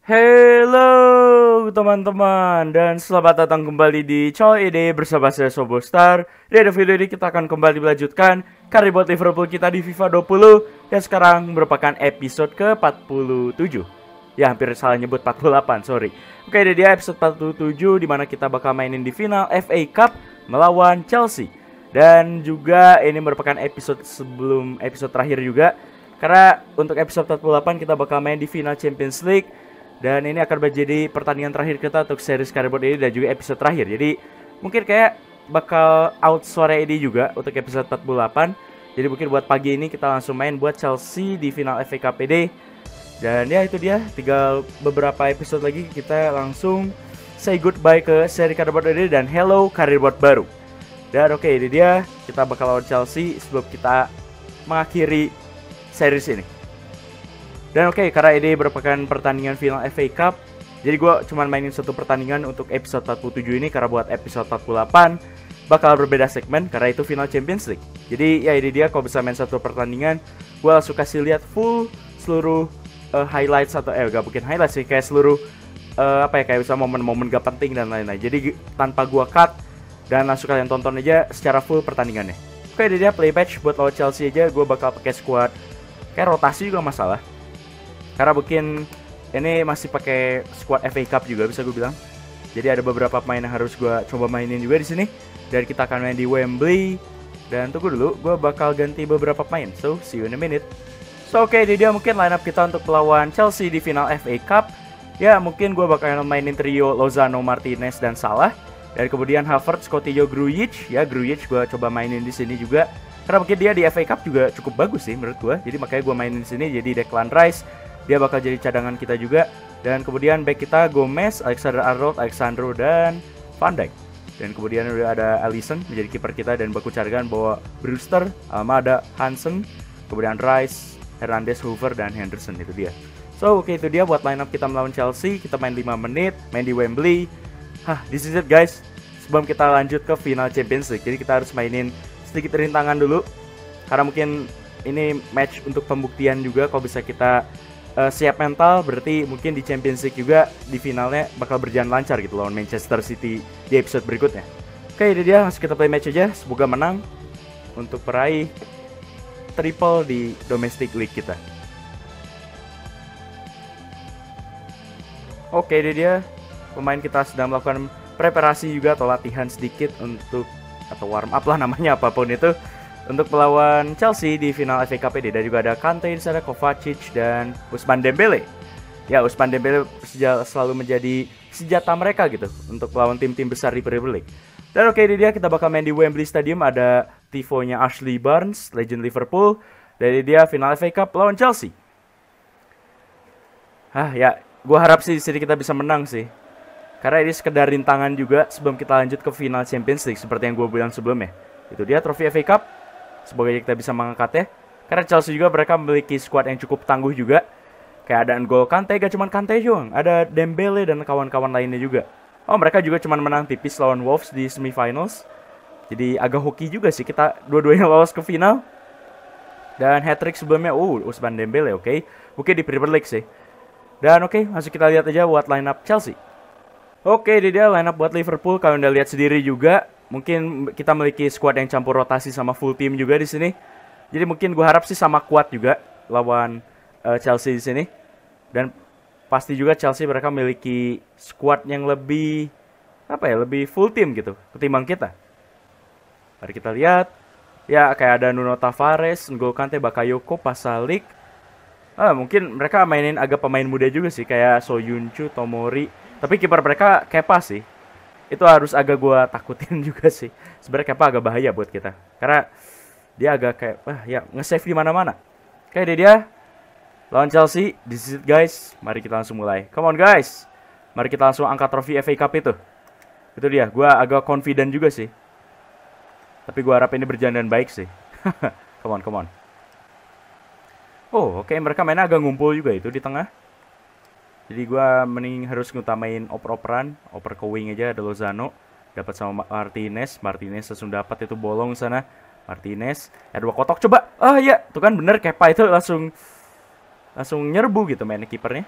Hello teman-teman dan selamat datang kembali di Chow Ide bersama saya Sobo Star. Di ada video ini kita akan kembali melanjutkan karir buat Liverpool kita di FIFA 20 yang sekarang merupakan episode ke-47. Ya hampir salah nyebut 48, sorry. Oke, ini dia episode 47 dimana kita bakal mainin di final FA Cup melawan Chelsea. Dan juga ini merupakan episode sebelum episode terakhir juga karena untuk episode 48 kita bakal main di final Champions League dan ini akan menjadi pertandingan terakhir kita untuk seri Skyboard ini dan juga episode terakhir. Jadi mungkin kayak bakal out sore ini juga untuk episode 48. Jadi mungkin buat pagi ini kita langsung main buat Chelsea di final FA Cup PD. Dan ya itu dia, tinggal beberapa episode lagi kita langsung say goodbye ke seri Cardboard ini dan hello Cardboard baru. Dan oke okay, ini dia, kita bakal lawan Chelsea sebelum kita mengakhiri series ini. Dan oke, okay, karena ini merupakan pertandingan final FA Cup, jadi gue cuman mainin satu pertandingan untuk episode 47 ini karena buat episode 48 bakal berbeda segmen karena itu final Champions League. Jadi ya ini dia kalau bisa main satu pertandingan, gue langsung kasih lihat full seluruh uh, highlights atau eh gak mungkin highlights sih kayak seluruh uh, apa ya kayak bisa momen-momen gak penting dan lain-lain. Jadi tanpa gue cut dan langsung kalian tonton aja secara full pertandingannya. Oke, ini dia play match buat lawan Chelsea aja gue bakal pakai squad kayak rotasi juga masalah karena mungkin ini masih pakai squad FA Cup juga bisa gue bilang. Jadi ada beberapa pemain yang harus gue coba mainin juga di sini. Dan kita akan main di Wembley. Dan tunggu dulu, gue bakal ganti beberapa pemain. So, see you in a minute. So, oke, okay, jadi dia mungkin lineup kita untuk melawan Chelsea di final FA Cup. Ya, mungkin gue bakal mainin trio Lozano, Martinez, dan Salah. Dan kemudian Havertz, Coutinho, Grujic. Ya, Grujic gue coba mainin di sini juga. Karena mungkin dia di FA Cup juga cukup bagus sih menurut gue. Jadi makanya gue mainin di sini jadi Declan Rice, dia bakal jadi cadangan kita juga. Dan kemudian back kita Gomez, Alexander Arnold, Alexandro dan Van Dijk. Dan kemudian udah ada Allison menjadi kiper kita dan Baku cadangan bawa Brewster, sama ada Hansen, kemudian Rice, Hernandez, Hoover dan Henderson itu dia. So, oke okay, itu dia buat lineup kita melawan Chelsea. Kita main 5 menit, main di Wembley. Hah, this is it guys. Sebelum kita lanjut ke final Champions League, jadi kita harus mainin sedikit rintangan dulu. Karena mungkin ini match untuk pembuktian juga kalau bisa kita uh, siap mental berarti mungkin di Champions League juga di finalnya bakal berjalan lancar gitu lawan Manchester City di episode berikutnya. Oke, ini dia langsung kita play match aja. Semoga menang untuk peraih triple di domestic league kita. Oke, ini dia pemain kita sedang melakukan preparasi juga atau latihan sedikit untuk atau warm up lah namanya apapun itu untuk melawan Chelsea di final FA Cup ini dan juga ada Kante di sana, Kovacic dan Usman Dembele. Ya, Usman Dembele selalu menjadi senjata mereka gitu untuk melawan tim-tim besar di Premier League. Dan oke okay, ini dia kita bakal main di Wembley Stadium ada tifonya Ashley Barnes, legend Liverpool. Dari dia final FA Cup lawan Chelsea. Hah ya, gua harap sih di sini kita bisa menang sih. Karena ini sekedar rintangan juga sebelum kita lanjut ke final Champions League seperti yang gue bilang sebelumnya. Itu dia trofi FA Cup sebagai kita bisa mengangkatnya. Karena Chelsea juga mereka memiliki squad yang cukup tangguh juga. Kayak ada N'Golo Kante, gak cuma Kante doang, ada Dembele dan kawan-kawan lainnya juga. Oh, mereka juga cuma menang tipis lawan Wolves di semifinals. Jadi agak hoki juga sih kita dua-duanya lolos ke final. Dan hat-trick sebelumnya, uh Usman Dembele, oke. Okay. Mungkin di Premier League sih. Dan oke, okay, langsung kita lihat aja buat lineup Chelsea. Oke, okay, dia lineup buat Liverpool kalian udah lihat sendiri juga. Mungkin kita memiliki squad yang campur rotasi sama full team juga di sini. Jadi mungkin gue harap sih sama kuat juga lawan uh, Chelsea di sini. Dan pasti juga Chelsea mereka memiliki squad yang lebih apa ya lebih full team gitu ketimbang kita. Mari kita lihat. Ya kayak ada Nuno Tavares, N'Golo Kante, Bakayoko, Pasalik. Ah, mungkin mereka mainin agak pemain muda juga sih kayak Soyuncu, Tomori. Tapi kiper mereka Kepa sih itu harus agak gue takutin juga sih sebenarnya apa agak bahaya buat kita karena dia agak kayak wah ya nge-save di mana-mana kayak dia dia lawan Chelsea this is guys mari kita langsung mulai come on guys mari kita langsung angkat trofi FA Cup itu itu dia gue agak confident juga sih tapi gue harap ini berjalan dengan baik sih come on come on oh oke okay. mereka mainnya agak ngumpul juga itu di tengah jadi gue mending harus ngutamain oper-operan, oper ke wing aja ada Lozano, dapat sama Martinez, Martinez langsung dapat itu bolong sana. Martinez, ada ya dua kotok coba. Ah iya, tuh kan bener Kepa itu langsung langsung nyerbu gitu main kipernya.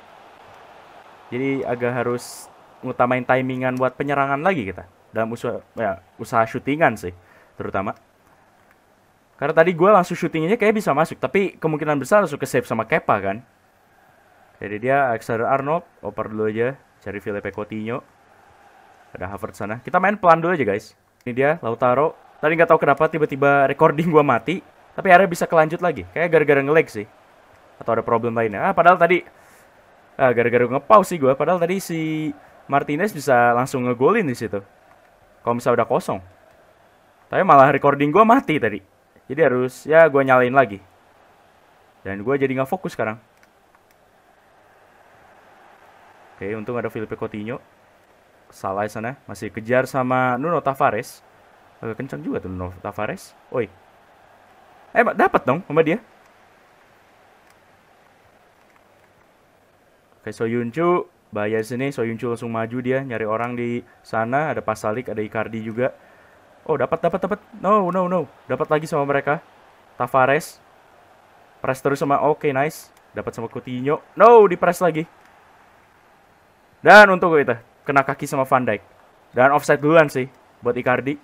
Jadi agak harus ngutamain timingan buat penyerangan lagi kita dalam usaha ya, usaha syutingan sih terutama. Karena tadi gue langsung syutingnya kayak bisa masuk, tapi kemungkinan besar langsung ke save sama Kepa kan. Jadi dia Alexander eh, Arnold, oper dulu aja, cari Felipe Coutinho. Ada Havertz sana. Kita main pelan dulu aja guys. Ini dia Lautaro. Tadi nggak tahu kenapa tiba-tiba recording gua mati, tapi akhirnya bisa kelanjut lagi. Kayak gara-gara nge sih. Atau ada problem lainnya. Ah, padahal tadi ah gara-gara nge-pause sih gua, padahal tadi si Martinez bisa langsung ngegolin di situ. Kalau misalnya udah kosong. Tapi malah recording gua mati tadi. Jadi harus ya gua nyalain lagi. Dan gua jadi nggak fokus sekarang. Oke, untung ada Felipe Coutinho. Salah sana, masih kejar sama Nuno Tavares. Agak kencang juga tuh Nuno Tavares. Oi. Eh, dapat dong sama dia. Oke, Soyuncu bahaya sini. Soyuncu langsung maju dia nyari orang di sana. Ada Pasalik, ada Icardi juga. Oh, dapat dapat dapat. No, no, no. Dapat lagi sama mereka. Tavares. Press terus sama oke, okay, nice. Dapat sama Coutinho. No, di press lagi. Dan untuk kita, kena kaki sama Van Dijk. Dan offside duluan sih buat Icardi.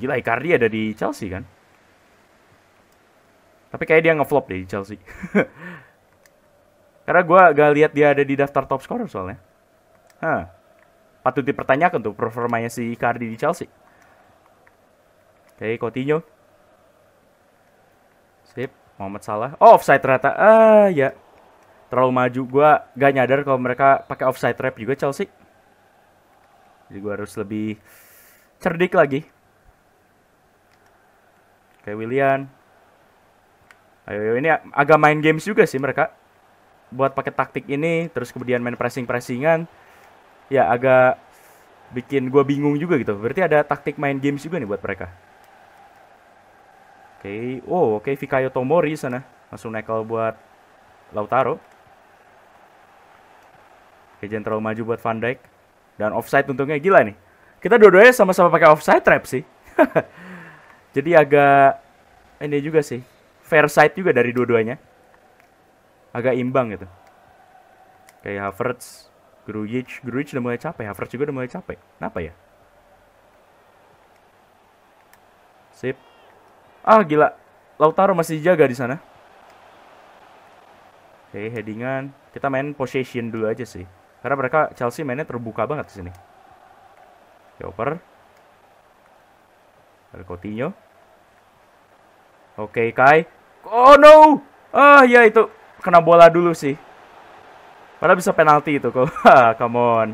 Gila Icardi ada di Chelsea kan? Tapi kayak dia ngeflop deh di Chelsea. Karena gue gak lihat dia ada di daftar top scorer soalnya. Hah. Patut dipertanyakan tuh performanya si Icardi di Chelsea. Oke, Coutinho. Sip, Muhammad Salah. Oh, offside ternyata. Ah, ya terlalu maju gue gak nyadar kalau mereka pakai offside trap juga Chelsea jadi gue harus lebih cerdik lagi kayak William ayo, ayo ini agak main games juga sih mereka buat pakai taktik ini terus kemudian main pressing pressingan ya agak bikin gue bingung juga gitu berarti ada taktik main games juga nih buat mereka oke okay. oh oke okay. Fikayo Tomori sana langsung nekel buat Lautaro Vincent terlalu maju buat Van Dijk. Dan offside untungnya gila nih. Kita dua-duanya sama-sama pakai offside trap sih. Jadi agak ini juga sih. Fair side juga dari dua-duanya. Agak imbang gitu. Kayak Havertz, Grujic, Grujic udah mulai capek, Havertz juga udah mulai capek. Kenapa ya? Sip. Ah, gila. Lautaro masih jaga di sana. Oke, okay, headingan. Kita main possession dulu aja sih. Karena mereka Chelsea mainnya terbuka banget di sini. Joper, Ada Coutinho. Oke, Kai. Oh no! Ah, ya itu kena bola dulu sih. Padahal bisa penalti itu kok. Ah, come on.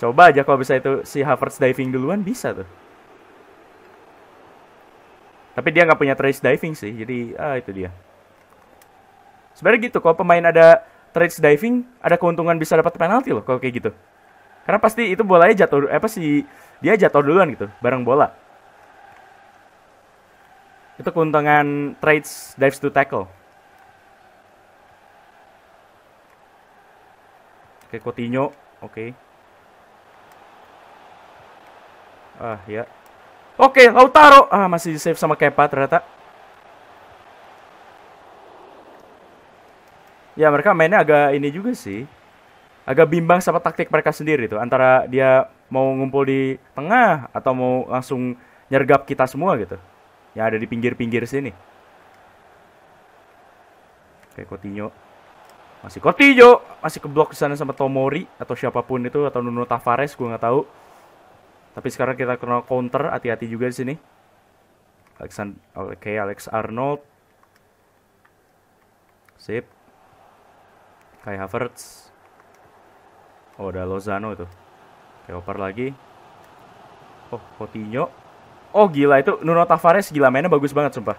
Coba aja kalau bisa itu si Havertz diving duluan bisa tuh. Tapi dia nggak punya trace diving sih, jadi ah itu dia. Sebenarnya gitu, kok pemain ada trades diving ada keuntungan bisa dapat penalti loh kalau kayak gitu. Karena pasti itu bolanya jatuh eh, apa sih dia jatuh duluan gitu bareng bola. Itu keuntungan trades dives to tackle. Oke, Coutinho. Oke. Ah, ya. Oke, Lautaro. Ah, masih save sama Kepa ternyata. ya mereka mainnya agak ini juga sih agak bimbang sama taktik mereka sendiri tuh antara dia mau ngumpul di tengah atau mau langsung nyergap kita semua gitu yang ada di pinggir-pinggir sini kayak Coutinho masih Coutinho masih keblok di sana sama Tomori atau siapapun itu atau Nuno Tavares gue nggak tahu tapi sekarang kita kena counter hati-hati juga di sini Alexander oke okay, Alex Arnold sip Kai Havertz. Oh, ada Lozano itu, tuh. Keoper lagi. Oh, Coutinho. Oh, gila itu Nuno Tavares gila mainnya bagus banget sumpah.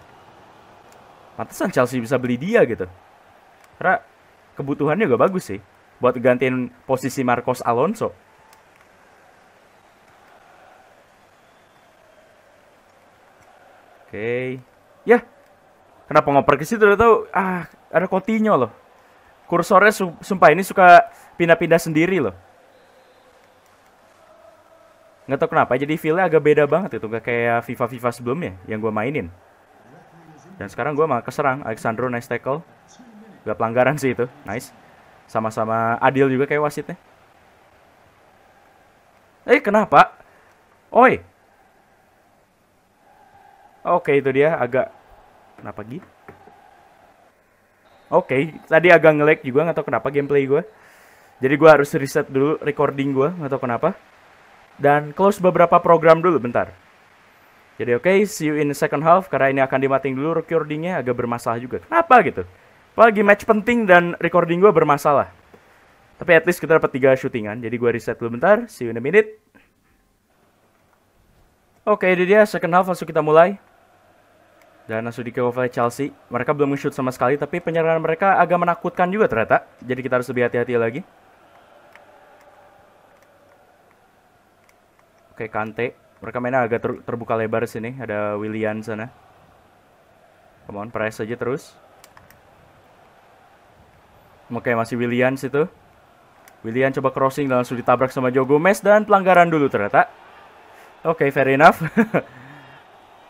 Pantesan Chelsea bisa beli dia gitu. Karena kebutuhannya juga bagus sih buat gantiin posisi Marcos Alonso. Oke. Okay. Ya. Kenapa ngoper ke situ udah tahu ah ada Coutinho loh kursornya sumpah ini suka pindah-pindah sendiri loh. Nggak tau kenapa, jadi feelnya agak beda banget itu. Nggak kayak FIFA-FIFA sebelumnya yang gue mainin. Dan sekarang gue malah keserang. Alexandro nice tackle. Gak pelanggaran sih itu. Nice. Sama-sama adil juga kayak wasitnya. Eh, kenapa? Oi! Oke, itu dia agak... Kenapa gitu? Oke, okay. tadi agak nge-lag juga nggak tahu kenapa gameplay gue. Jadi gue harus reset dulu recording gue nggak tahu kenapa. Dan close beberapa program dulu bentar. Jadi oke, okay, see you in the second half karena ini akan dimatiin dulu recordingnya agak bermasalah juga. Kenapa gitu? Apalagi match penting dan recording gue bermasalah. Tapi at least kita dapat tiga syutingan, jadi gue reset dulu bentar. See you in a minute. Oke, okay, jadi dia second half langsung kita mulai dan di Wafai Chelsea. Mereka belum nge-shoot sama sekali, tapi penyerangan mereka agak menakutkan juga ternyata. Jadi kita harus lebih hati-hati lagi. Oke, Kante. Mereka mainnya agak ter terbuka lebar sini. Ada William sana. Come on, press aja terus. Oke, masih William situ. William coba crossing dan langsung ditabrak sama Joe Gomez dan pelanggaran dulu ternyata. Oke, fair enough.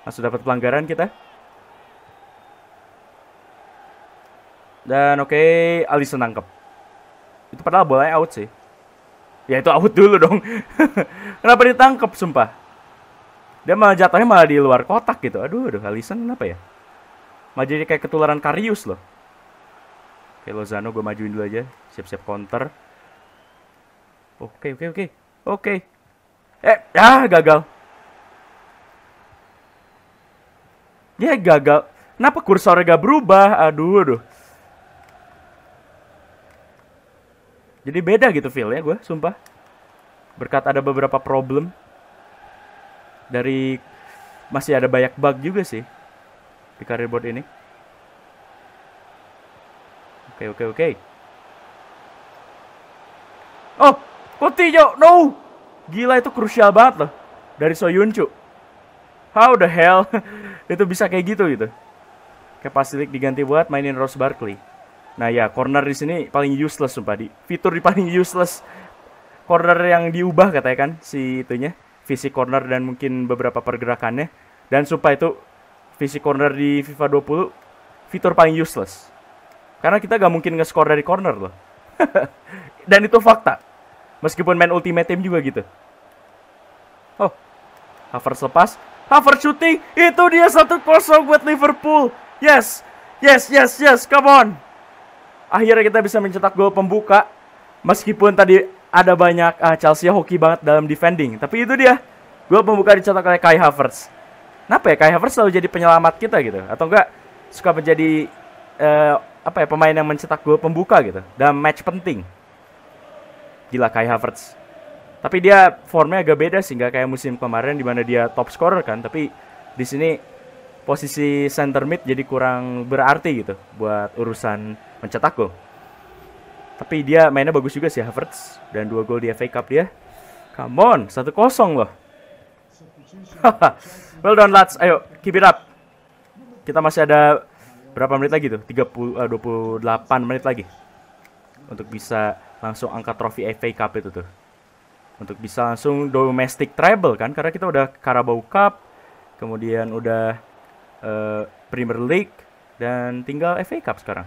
langsung dapat pelanggaran kita. Dan oke, okay, Alisson nangkep. Itu padahal bolanya out sih. Ya itu out dulu dong. kenapa ditangkep sumpah? Dia malah jatuhnya malah di luar kotak gitu. Aduh, aduh Alisson kenapa ya? Malah jadi kayak ketularan Karius loh. Oke, okay, Lozano gue majuin dulu aja. Siap-siap counter. Oke, okay, oke, okay, oke. Okay. Oke. Okay. Eh, ah gagal. Ya gagal. Kenapa kursornya gak berubah? Aduh, aduh. Jadi beda gitu feel ya gue, sumpah. Berkat ada beberapa problem dari masih ada banyak bug juga sih di career board ini. Oke, oke, oke. Okay. Oh, Coutinho, no! Gila itu krusial banget loh dari Soyuncu. How the hell itu bisa kayak gitu gitu? Kapasitik diganti buat mainin Rose Barkley. Nah ya corner di sini paling useless sumpah di fitur di paling useless corner yang diubah katanya kan si itunya visi corner dan mungkin beberapa pergerakannya dan sumpah itu visi corner di FIFA 20 fitur paling useless karena kita gak mungkin nge-score dari corner loh dan itu fakta meskipun main ultimate team juga gitu oh hover lepas hover shooting itu dia satu kosong buat Liverpool yes yes yes yes come on akhirnya kita bisa mencetak gol pembuka meskipun tadi ada banyak uh, Chelsea hoki banget dalam defending tapi itu dia gol pembuka dicetak oleh Kai Havertz kenapa ya Kai Havertz selalu jadi penyelamat kita gitu atau enggak suka menjadi uh, apa ya pemain yang mencetak gol pembuka gitu dalam match penting gila Kai Havertz tapi dia formnya agak beda sih nggak kayak musim kemarin di mana dia top scorer kan tapi di sini posisi center mid jadi kurang berarti gitu buat urusan mencetak gol. Tapi dia mainnya bagus juga sih Havertz dan dua gol di FA Cup dia. Come on, 1-0 loh. well done lads, ayo keep it up. Kita masih ada berapa menit lagi tuh? 30 uh, 28 menit lagi. Untuk bisa langsung angkat trofi FA Cup itu tuh. Untuk bisa langsung domestic treble kan karena kita udah Carabao Cup, kemudian udah uh, Premier League dan tinggal FA Cup sekarang.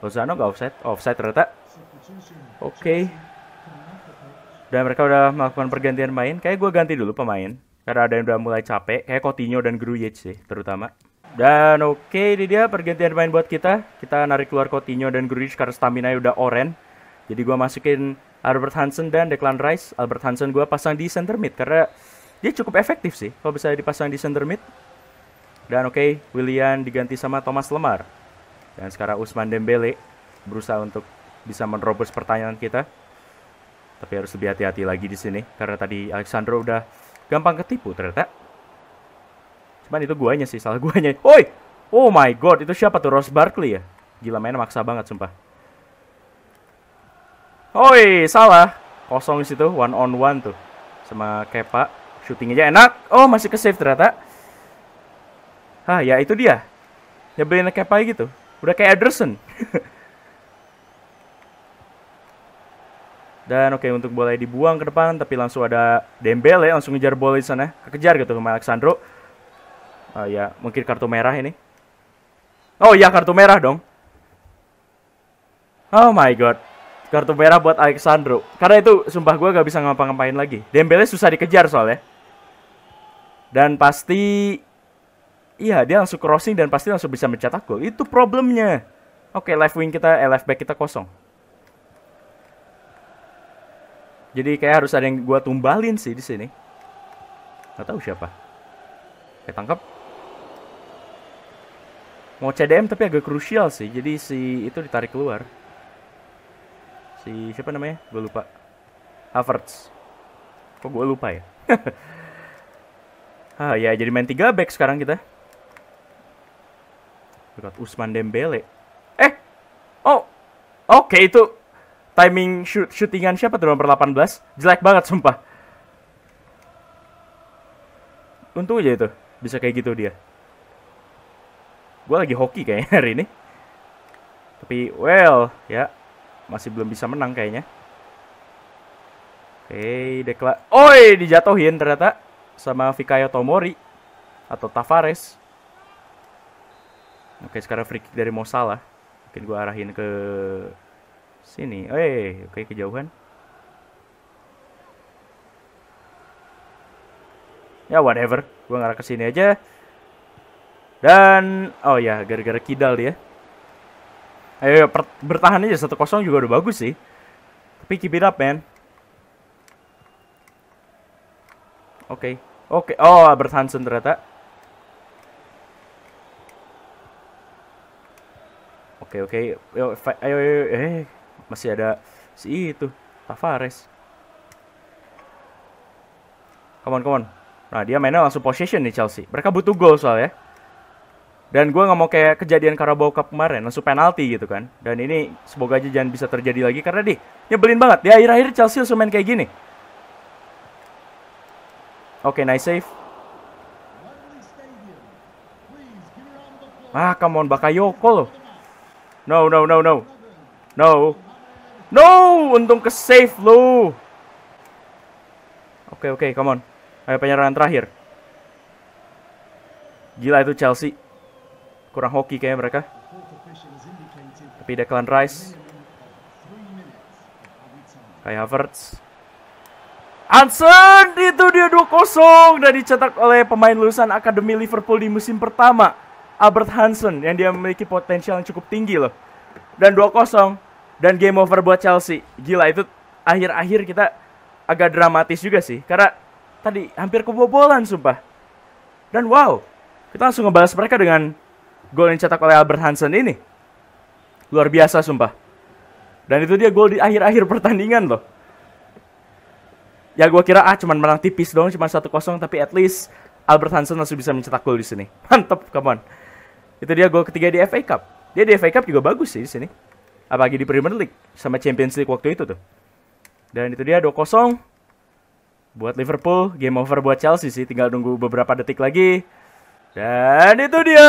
Lozano gak offside, oh, offside ternyata. Oke. Okay. Dan mereka udah melakukan pergantian main. Kayak gue ganti dulu pemain. Karena ada yang udah mulai capek. Kayak Coutinho dan Grujic sih terutama. Dan oke, okay, ini dia pergantian main buat kita. Kita narik keluar Coutinho dan Grujic karena stamina nya udah oren. Jadi gue masukin Albert Hansen dan Declan Rice. Albert Hansen gue pasang di center mid karena dia cukup efektif sih. Kalau bisa dipasang di center mid, dan oke, okay, Willian diganti sama Thomas Lemar. Dan sekarang Usman Dembele berusaha untuk bisa menerobos pertanyaan kita. Tapi harus lebih hati-hati lagi di sini karena tadi Alexandro udah gampang ketipu ternyata. Cuman itu guanya sih, salah guanya. Oi! Oh my god, itu siapa tuh Ross Barkley ya? Gila main maksa banget sumpah. Oi, salah. Kosong situ, one on one tuh. Sama Kepa. Shooting aja enak. Oh, masih ke save ternyata. Hah, ya itu dia. ya beliin kayak apa gitu. Udah kayak Ederson. Dan oke untuk bola dibuang ke depan tapi langsung ada Dembele langsung ngejar bola di sana. Kekejar gitu sama Alexandro. Oh ya, mungkin kartu merah ini. Oh iya kartu merah dong. Oh my god. Kartu merah buat Alexandro. Karena itu sumpah gue gak bisa ngapa-ngapain lagi. Dembele susah dikejar soalnya. Dan pasti Iya, dia langsung crossing dan pasti langsung bisa mencetak gol. Itu problemnya. Oke, left wing kita, eh, left back kita kosong. Jadi kayak harus ada yang gue tumbalin sih di sini. Gak tahu siapa. Kayak tangkap. Mau CDM tapi agak krusial sih. Jadi si itu ditarik keluar. Si siapa namanya? Gue lupa. Havertz. Kok gue lupa ya? ah ya jadi main 3 back sekarang kita. Surat Usman Dembele. Eh. Oh. Oke, okay, itu timing shoot shootingan siapa tuh nomor 18? Jelek banget sumpah. Untung aja itu bisa kayak gitu dia. Gue lagi hoki kayaknya hari ini. Tapi well, ya masih belum bisa menang kayaknya. Oke, okay, Dekla. Oi, dijatuhin ternyata sama Fikayo Tomori atau Tavares. Oke, sekarang free kick dari Mo Salah. Mungkin gue arahin ke sini. Eh, oke kejauhan. Ya whatever, gue ngarah ke sini aja. Dan oh ya, gara-gara kidal dia. Ayo, bertahan aja satu kosong juga udah bagus sih. Tapi keep it up, man. Oke. Okay. Oke. Okay. Oh, bertahan ternyata. Oke oke. Yo, ayo, ayo, eh masih ada si itu Tavares. Come on, come on. Nah, dia mainnya langsung possession nih Chelsea. Mereka butuh gol soalnya. Dan gue nggak mau kayak kejadian Carabao Cup kemarin, langsung penalti gitu kan. Dan ini semoga aja jangan bisa terjadi lagi karena di nyebelin banget. Di akhir-akhir Chelsea langsung main kayak gini. Oke, okay, nice save. Ah, come on, Bakayoko loh. No, no, no, no. No. No! Untung ke-save lu. Oke, okay, oke, okay, come on. Ayo penyerangan terakhir. Gila itu Chelsea. Kurang hoki kayaknya mereka. Tapi Declan Rice. Kai Havertz. Anson! Itu dia 2-0 dan dicetak oleh pemain lulusan Akademi Liverpool di musim pertama. Albert Hansen yang dia memiliki potensial yang cukup tinggi loh. Dan 2-0 dan game over buat Chelsea. Gila itu akhir-akhir kita agak dramatis juga sih karena tadi hampir kebobolan sumpah. Dan wow, kita langsung ngebalas mereka dengan gol yang dicetak oleh Albert Hansen ini. Luar biasa sumpah. Dan itu dia gol di akhir-akhir pertandingan loh. Ya gue kira ah cuman menang tipis dong cuma 1-0 tapi at least Albert Hansen langsung bisa mencetak gol di sini. Mantap, come on. Itu dia gol ketiga di FA Cup. Dia di FA Cup juga bagus sih di sini. Apalagi di Premier League sama Champions League waktu itu tuh. Dan itu dia 2-0 buat Liverpool, game over buat Chelsea sih, tinggal nunggu beberapa detik lagi. Dan itu dia.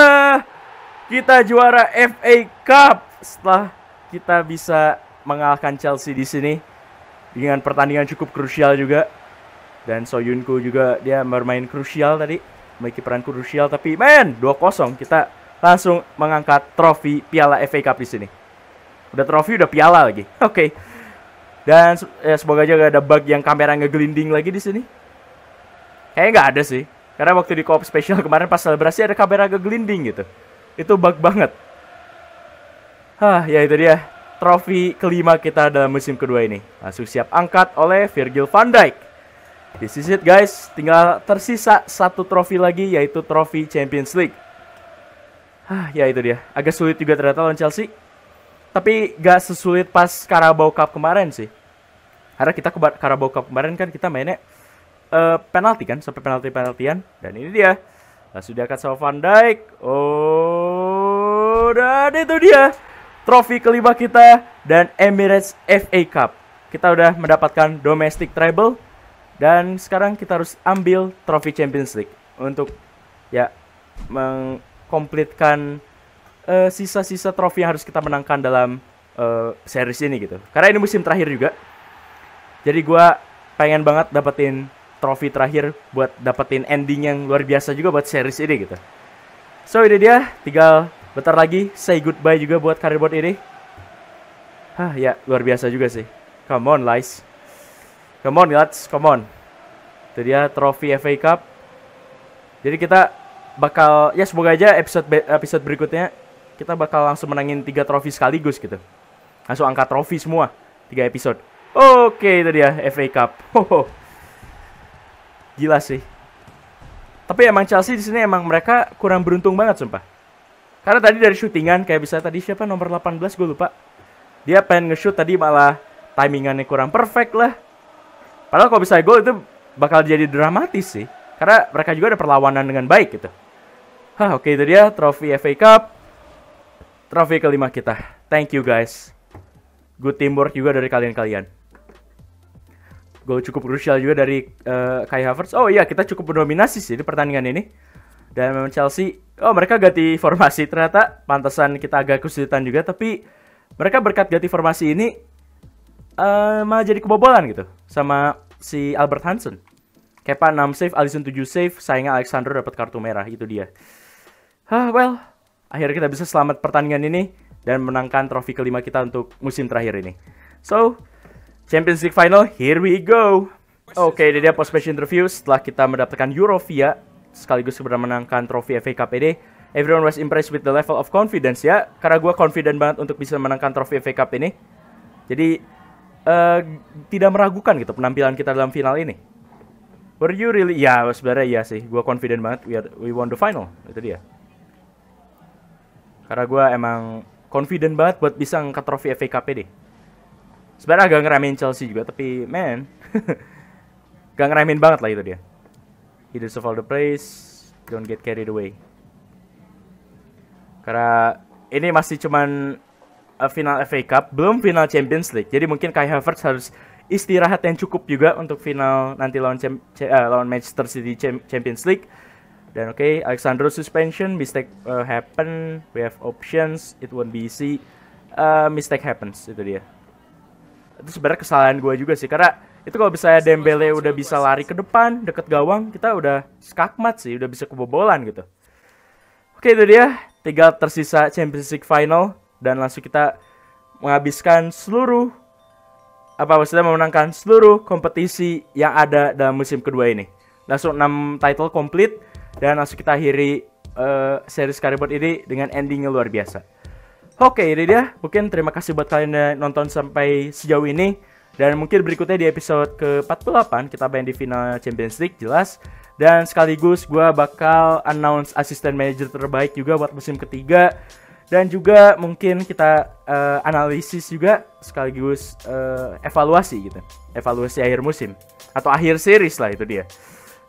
Kita juara FA Cup setelah kita bisa mengalahkan Chelsea di sini dengan pertandingan cukup krusial juga. Dan Soyunku juga dia bermain krusial tadi, memiliki peran krusial tapi men 2-0 kita langsung mengangkat trofi Piala FA Cup di sini. Udah trofi, udah piala lagi. Oke. Okay. Dan ya, semoga aja gak ada bug yang kamera ngeglinding lagi di sini. Kayaknya nggak ada sih. Karena waktu di co special kemarin pas selebrasi ada kamera ngeglinding gitu. Itu bug banget. Hah, ya itu dia. Trofi kelima kita dalam musim kedua ini. Langsung siap angkat oleh Virgil van Dijk. This is it guys. Tinggal tersisa satu trofi lagi yaitu trofi Champions League ah ya itu dia. Agak sulit juga ternyata lawan Chelsea. Tapi gak sesulit pas Carabao Cup kemarin sih. Karena kita ke Carabao Cup kemarin kan kita mainnya uh, penalti kan, sampai penalti-penaltian. Dan ini dia. sudah akan sama Van Dijk. Oh, dan itu dia. Trofi kelima kita dan Emirates FA Cup. Kita udah mendapatkan domestic treble dan sekarang kita harus ambil trofi Champions League untuk ya meng komplitkan eh, sisa-sisa uh, trofi yang harus kita menangkan dalam uh, series ini gitu. Karena ini musim terakhir juga. Jadi gue pengen banget dapetin trofi terakhir buat dapetin ending yang luar biasa juga buat series ini gitu. So ini dia, tinggal bentar lagi say goodbye juga buat karibot ini. Hah ya luar biasa juga sih. Come on guys. Come on lads, come on. Itu dia trofi FA Cup. Jadi kita bakal ya semoga aja episode episode berikutnya kita bakal langsung menangin tiga trofi sekaligus gitu. Langsung angkat trofi semua tiga episode. Oke, itu dia FA Cup. Ho, Gila sih. Tapi emang Chelsea di sini emang mereka kurang beruntung banget sumpah. Karena tadi dari syutingan kayak bisa tadi siapa nomor 18 gue lupa. Dia pengen nge-shoot tadi malah timingannya kurang perfect lah. Padahal kalau bisa gol itu bakal jadi dramatis sih karena mereka juga ada perlawanan dengan baik gitu. Hah, oke okay, itu dia trofi FA Cup. Trofi kelima kita. Thank you guys. Good teamwork juga dari kalian-kalian. Gol cukup krusial juga dari uh, Kai Havertz. Oh iya, kita cukup berdominasi sih di pertandingan ini. Dan memang Chelsea, oh mereka ganti formasi ternyata. Pantesan kita agak kesulitan juga, tapi mereka berkat ganti formasi ini uh, malah jadi kebobolan gitu sama si Albert Hansen. Kepa 6 save, Alisson 7 save, sayangnya Alexander dapat kartu merah, itu dia. Huh, well, akhirnya kita bisa selamat pertandingan ini dan menangkan trofi kelima kita untuk musim terakhir ini. So, Champions League Final, here we go! Oke, okay, ini dia post-match interview setelah kita mendapatkan Eurovia, sekaligus sudah menangkan trofi FA Cup ini. Everyone was impressed with the level of confidence ya, karena gue confident banget untuk bisa menangkan trofi FA Cup ini. Jadi, uh, tidak meragukan gitu penampilan kita dalam final ini. Were you really? Ya, sebenarnya ya sih. Gue confident banget. We, are, we won the final. Itu dia. Karena gue emang confident banget buat bisa ngangkat trofi FA Cup deh. Sebenarnya agak ngeremin Chelsea juga, tapi man, gak ngeremin banget lah itu dia. He deserves all the praise. Don't get carried away. Karena ini masih cuman uh, final FA Cup, belum final Champions League. Jadi mungkin Kai Havertz harus istirahat yang cukup juga untuk final nanti lawan Cem uh, lawan Manchester City Champions League. Dan oke, okay, Alexandro suspension, mistake uh, happen, we have options, it won't be easy. Uh, mistake happens itu dia. Itu sebenarnya kesalahan gue juga sih karena itu kalau misalnya Dembele udah bisa lari ke depan, deket gawang, kita udah skakmat sih, udah bisa kebobolan gitu. Oke, okay, itu dia. Tiga tersisa Champions League final dan langsung kita menghabiskan seluruh apa maksudnya memenangkan seluruh kompetisi yang ada dalam musim kedua ini. Langsung 6 title complete dan langsung kita akhiri uh, series Skyboard ini dengan ending yang luar biasa. Oke, ini dia. Mungkin terima kasih buat kalian yang nonton sampai sejauh ini. Dan mungkin berikutnya di episode ke-48 kita main di final Champions League jelas. Dan sekaligus gue bakal announce asisten manager terbaik juga buat musim ketiga dan juga mungkin kita uh, analisis juga sekaligus uh, evaluasi gitu evaluasi akhir musim atau akhir series lah itu dia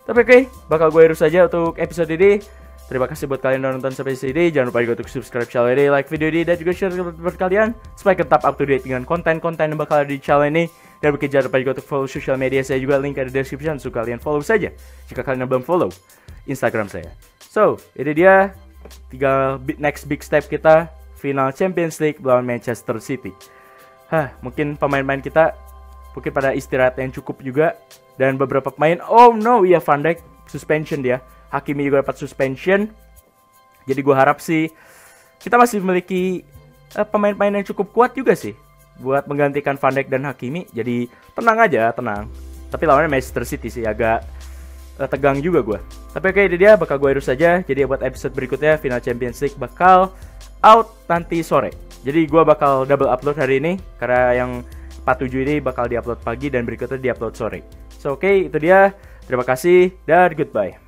tapi oke okay, bakal gue harus saja untuk episode ini terima kasih buat kalian yang nonton sampai sini jangan lupa juga untuk subscribe channel ini like video ini dan juga share ke teman teman kalian supaya tetap up to date dengan konten-konten yang bakal ada di channel ini dan mungkin jangan lupa juga untuk follow social media saya juga link ada di description so kalian follow saja jika kalian belum follow Instagram saya so ini dia tiga next big step kita final Champions League lawan Manchester City. Hah, mungkin pemain-pemain kita mungkin pada istirahat yang cukup juga dan beberapa pemain oh no iya Van Dijk suspension dia. Hakimi juga dapat suspension. Jadi gue harap sih kita masih memiliki pemain eh, pemain-pemain yang cukup kuat juga sih buat menggantikan Van Dijk dan Hakimi. Jadi tenang aja, tenang. Tapi lawannya Manchester City sih agak Eh, tegang juga gue. Tapi oke, okay, itu dia bakal gue urus saja. Jadi buat episode berikutnya final Champions League bakal out nanti sore. Jadi gue bakal double upload hari ini karena yang 47 ini bakal diupload pagi dan berikutnya diupload sore. So oke, okay, itu dia. Terima kasih dan goodbye.